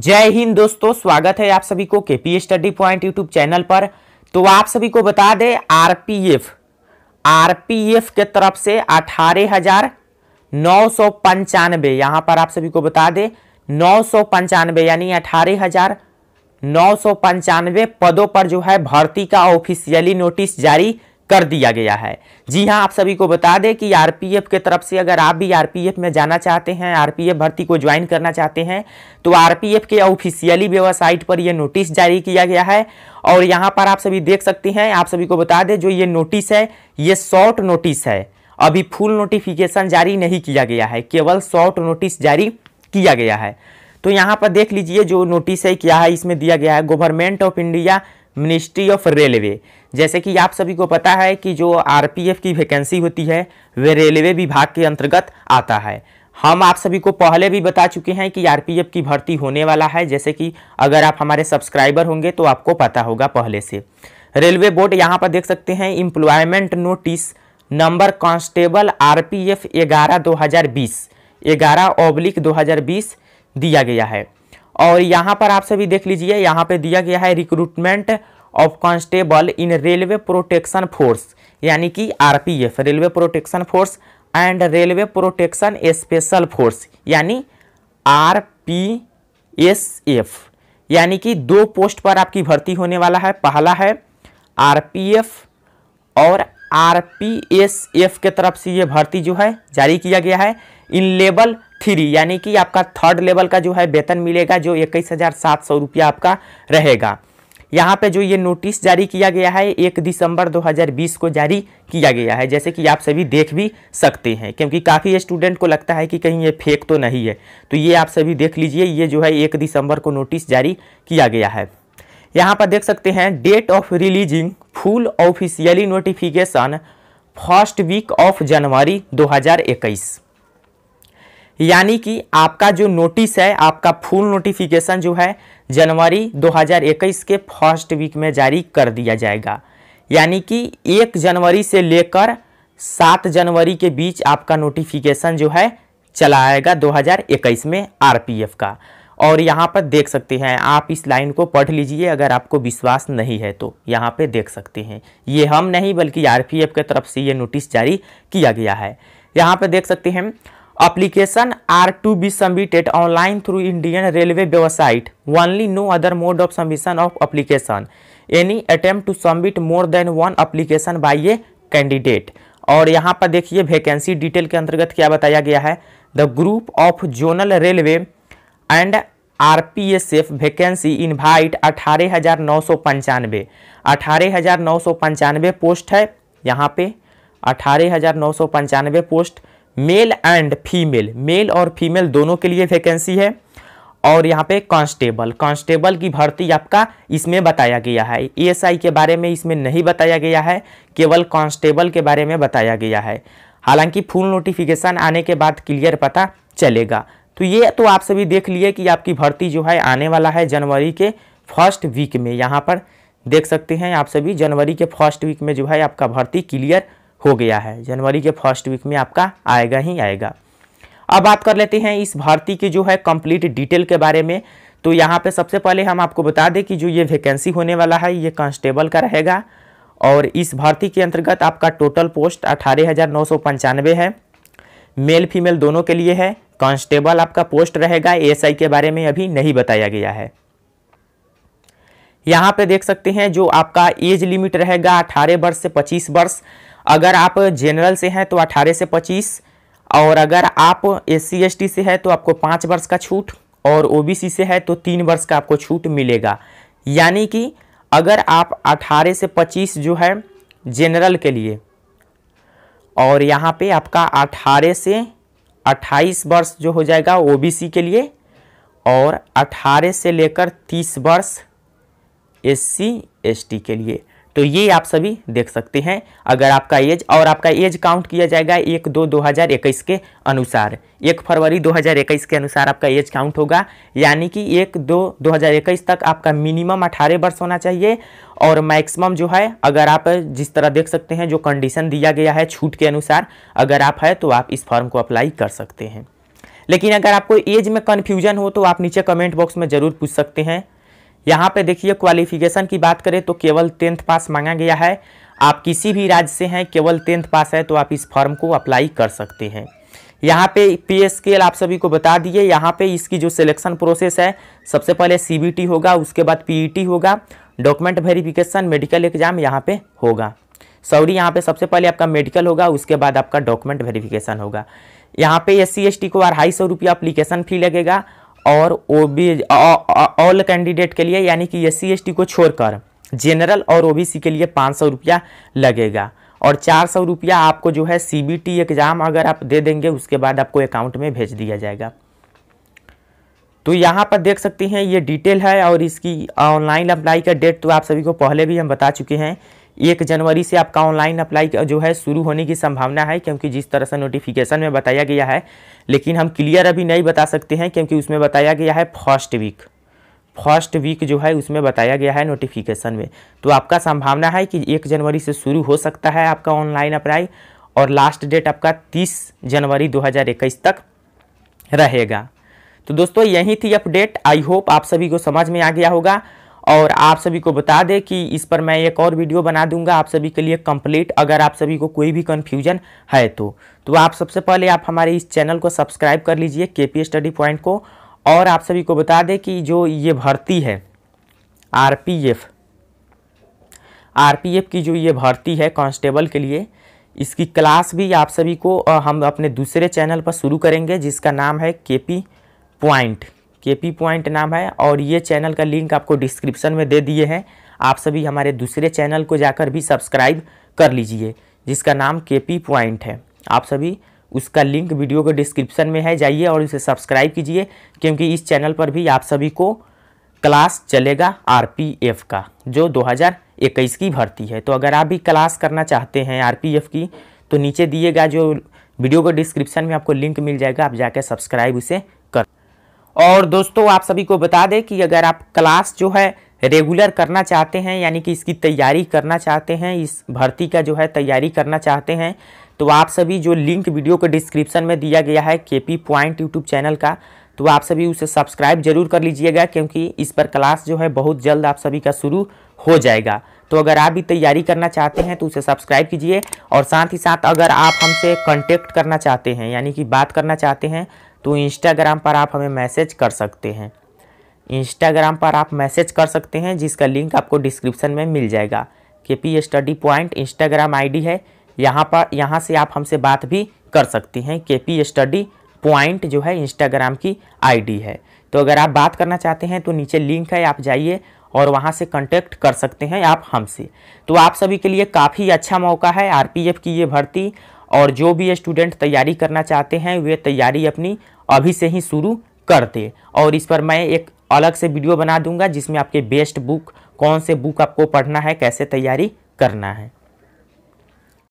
जय हिंद दोस्तों स्वागत है आप सभी को KP study point YouTube channel पर तो आप सभी को बता दें आरपीएफ आरपीएफ के तरफ से अठारह हजार नौ सौ पंचानवे यहाँ पर आप सभी को बता दें नौ सौ पंचानवे यानी अठारह हजार नौ सौ पंचानबे पदों पर जो है भर्ती का ऑफिशियली नोटिस जारी कर दिया गया है जी हाँ आप सभी को बता दें कि आरपीएफ के तरफ से अगर आप भी आरपीएफ में जाना चाहते हैं आरपीएफ भर्ती को ज्वाइन करना चाहते हैं तो आरपीएफ के ऑफिशियली वेबसाइट पर यह नोटिस जारी किया गया है और यहाँ पर आप सभी देख सकते हैं आप सभी को बता दें जो ये नोटिस है ये शॉर्ट नोटिस है अभी फुल नोटिफिकेशन जारी नहीं किया गया है केवल शॉर्ट नोटिस जारी किया गया है तो यहाँ पर देख लीजिए जो नोटिस है क्या है इसमें दिया गया है government of India ministry of railway जैसे कि आप सभी को पता है कि जो आरपीएफ की वैकेंसी होती है वे रेलवे विभाग के अंतर्गत आता है हम आप सभी को पहले भी बता चुके हैं कि आरपीएफ की भर्ती होने वाला है जैसे कि अगर आप हमारे सब्सक्राइबर होंगे तो आपको पता होगा पहले से रेलवे बोर्ड यहाँ पर देख सकते हैं इम्प्लॉयमेंट नोटिस नंबर कांस्टेबल बीस ग्यारह ओब्लिक दो ऑब्लिक बीस दिया गया है और यहाँ पर आप सभी देख लीजिए यहाँ पे दिया गया है recruitment of constable in railway protection force यानी कि RPF railway protection force and railway protection special force यानी आर पी एस एफ यानी कि दो पोस्ट पर आपकी भर्ती होने वाला है पहला है एफ और एफ के तरफ से ये भर्ती जो है जारी किया गया है इन लेवल थ्री यानी कि आपका थर्ड लेवल का जो है वेतन मिलेगा जो इक्कीस हज़ार सात सौ रुपया आपका रहेगा यहाँ पे जो ये नोटिस जारी किया गया है एक दिसंबर 2020 को जारी किया गया है जैसे कि आप सभी देख भी सकते हैं क्योंकि काफ़ी स्टूडेंट को लगता है कि कहीं ये फेक तो नहीं है तो ये आप सभी देख लीजिए ये जो है एक दिसंबर को नोटिस जारी किया गया है यहाँ पर देख सकते हैं date of releasing full officially notification first week of January दो यानी कि आपका जो नोटिस है आपका फुल नोटिफिकेशन जो है जनवरी 2021 के फर्स्ट वीक में जारी कर दिया जाएगा यानी कि एक जनवरी से लेकर सात जनवरी के बीच आपका नोटिफिकेशन जो है चला आएगा 2021 में आरपीएफ का और यहाँ पर देख सकते हैं आप इस लाइन को पढ़ लीजिए अगर आपको विश्वास नहीं है तो यहाँ पे देख सकते हैं ये हम नहीं बल्कि आरपीएफ के तरफ से ये नोटिस जारी किया गया है यहाँ पे देख सकते हैं application are to be submitted online through Indian railway website only no other mode of submission of application any attempt to submit more than one application by a candidate और यहाँ पर देखिए वैकेंसी डिटेल के अंतर्गत क्या बताया गया है the group of zonal railway and R P S F vacancy invite अठारह हज़ार नौ सौ पंचानवे अठारह हज़ार नौ सौ पंचानवे पोस्ट है यहाँ पे अठारह हज़ार नौ सौ पंचानवे post male and female male और फीमेल दोनों के लिए वैकेंसी है और यहाँ पे कांस्टेबल कांस्टेबल की भर्ती आपका इसमें बताया गया है ईएसआई e के बारे में इसमें नहीं बताया गया है केवल कांस्टेबल के बारे में बताया गया है हालांकि फुल नोटिफिकेशन आने के बाद क्लियर पता चलेगा तो ये तो आप सभी देख लिए कि आपकी भर्ती जो है आने वाला है जनवरी के फर्स्ट वीक में यहाँ पर देख सकते हैं आप सभी जनवरी के फर्स्ट वीक में जो है आपका भर्ती क्लियर हो गया है जनवरी के फर्स्ट वीक में आपका आएगा ही आएगा अब बात कर लेते हैं इस भर्ती की जो है कंप्लीट डिटेल के बारे में तो यहाँ पे सबसे पहले हम आपको बता दें कि जो ये वैकेंसी होने वाला है ये कांस्टेबल का रहेगा और इस भर्ती के अंतर्गत आपका टोटल पोस्ट अठारह है मेल फीमेल दोनों के लिए है कांस्टेबल आपका पोस्ट रहेगा एएसआई के बारे में अभी नहीं बताया गया है यहाँ पे देख सकते हैं जो आपका एज लिमिट रहेगा 18 वर्ष से 25 वर्ष अगर आप जनरल से हैं तो अठारह से पच्चीस और अगर आप एस सी से है तो आपको पाँच वर्ष का छूट और ओ से है तो तीन वर्ष का आपको छूट मिलेगा यानी कि अगर आप 18 से 25 जो है जनरल के लिए और यहाँ पे आपका 18 से 28 वर्ष जो हो जाएगा ओबीसी के लिए और 18 से लेकर 30 वर्ष एससी एसटी के लिए तो ये आप सभी देख सकते हैं अगर आपका एज और आपका एज काउंट किया जाएगा एक दो दो हज़ार इक्कीस के अनुसार एक फरवरी दो हज़ार इक्कीस के अनुसार आपका एज काउंट होगा यानी कि एक दो दो हज़ार इक्कीस तक आपका मिनिमम अठारह वर्ष होना चाहिए और मैक्सिमम जो है अगर आप जिस तरह देख सकते हैं जो कंडीशन दिया गया है छूट के अनुसार अगर आप है तो आप इस फॉर्म को अप्लाई कर सकते हैं लेकिन अगर आपको एज में कन्फ्यूजन हो तो आप नीचे कमेंट बॉक्स में ज़रूर पूछ सकते हैं यहाँ पे देखिए क्वालिफिकेशन की बात करें तो केवल टेंथ पास मांगा गया है आप किसी भी राज्य से हैं केवल टेंथ पास है तो आप इस फॉर्म को अप्लाई कर सकते हैं यहाँ पे के एल आप सभी को बता दिए यहाँ पे इसकी जो सिलेक्शन प्रोसेस है सबसे पहले टी होगा उसके बाद टी e होगा डॉक्यूमेंट वेरिफिकेशन मेडिकल एग्जाम यहाँ पे होगा सॉरी यहाँ पे सबसे पहले आपका मेडिकल होगा उसके बाद आपका डॉक्यूमेंट वेरिफिकेशन होगा यहाँ पे एस सी को अढ़ाई सौ रुपया अप्लीकेशन फ़ी लगेगा और ओ बी ऑल कैंडिडेट के लिए यानी कि एस सी को छोड़कर जनरल और ओबीसी के लिए पाँच सौ रुपया लगेगा और चार सौ रुपया आपको जो है सीबीटी एग्ज़ाम अगर आप दे देंगे उसके बाद आपको अकाउंट में भेज दिया जाएगा तो यहाँ पर देख सकते हैं ये डिटेल है और इसकी ऑनलाइन अप्लाई का डेट तो आप सभी को पहले भी हम बता चुके हैं एक जनवरी से आपका ऑनलाइन अप्लाई जो है शुरू होने की संभावना है क्योंकि जिस तरह से नोटिफिकेशन में बताया गया है लेकिन हम क्लियर अभी नहीं बता सकते हैं क्योंकि उसमें बताया गया है फर्स्ट वीक फर्स्ट वीक जो है उसमें बताया गया है नोटिफिकेशन में तो आपका संभावना है कि एक जनवरी से शुरू हो सकता है आपका ऑनलाइन अप्लाई और लास्ट डेट आपका तीस जनवरी 2021 तक रहेगा तो दोस्तों यही थी अपडेट आई होप आप सभी को समझ में आ गया होगा और आप सभी को बता दें कि इस पर मैं एक और वीडियो बना दूंगा आप सभी के लिए कंप्लीट अगर आप सभी को कोई भी कन्फ्यूजन है तो तो आप सबसे पहले आप हमारे इस चैनल को सब्सक्राइब कर लीजिए के पी स्टडी पॉइंट को और आप सभी को बता दें कि जो ये भर्ती है R P P F R F की जो ये भर्ती है कांस्टेबल के लिए इसकी क्लास भी आप सभी को हम अपने दूसरे चैनल पर शुरू करेंगे जिसका नाम है K P point K P point नाम है और ये चैनल का लिंक आपको डिस्क्रिप्शन में दे दिए हैं आप सभी हमारे दूसरे चैनल को जाकर भी सब्सक्राइब कर लीजिए जिसका नाम के पी पॉइंट है आप सभी उसका लिंक वीडियो के डिस्क्रिप्शन में है जाइए और उसे सब्सक्राइब कीजिए क्योंकि इस चैनल पर भी आप सभी को क्लास चलेगा एफ का जो इक्कीस की भर्ती है तो अगर आप भी क्लास करना चाहते हैं एफ की तो नीचे दिएगा जो वीडियो के डिस्क्रिप्शन में आपको लिंक मिल जाएगा आप जाकर सब्सक्राइब उसे और दोस्तों आप सभी को बता दें कि अगर आप क्लास जो है रेगुलर करना चाहते हैं यानी कि इसकी तैयारी करना चाहते हैं इस भर्ती का जो है तैयारी करना चाहते हैं तो आप सभी जो लिंक वीडियो को डिस्क्रिप्शन में दिया गया है K P point YouTube channel का तो आप सभी उसे सब्सक्राइब जरूर कर लीजिएगा क्योंकि इस पर क्लास जो है बहुत जल्द आप सभी का शुरू हो जाएगा तो अगर आप भी तैयारी करना चाहते हैं तो उसे सब्सक्राइब कीजिए और साथ ही साथ अगर आप हमसे कॉन्टेक्ट करना चाहते हैं यानी कि बात करना चाहते हैं तो इंस्टाग्राम पर आप हमें मैसेज कर सकते हैं इंस्टाग्राम पर आप मैसेज कर सकते हैं जिसका लिंक आपको डिस्क्रिप्शन में मिल जाएगा K P study point Instagram ID है यहाँ पर यहाँ से आप हमसे बात भी कर सकती हैं के पी स्टडी पॉइंट जो है इंस्टाग्राम की आईडी है तो अगर आप बात करना चाहते हैं तो नीचे लिंक है आप जाइए और वहाँ से कांटेक्ट कर सकते हैं आप हमसे तो आप सभी के लिए काफ़ी अच्छा मौका है आर की ये भर्ती और जो भी स्टूडेंट तैयारी करना चाहते हैं वे तैयारी अपनी अभी से ही शुरू कर दे और इस पर मैं एक अलग से वीडियो बना दूंगा जिसमें आपके बेस्ट बुक कौन से बुक आपको पढ़ना है कैसे तैयारी करना है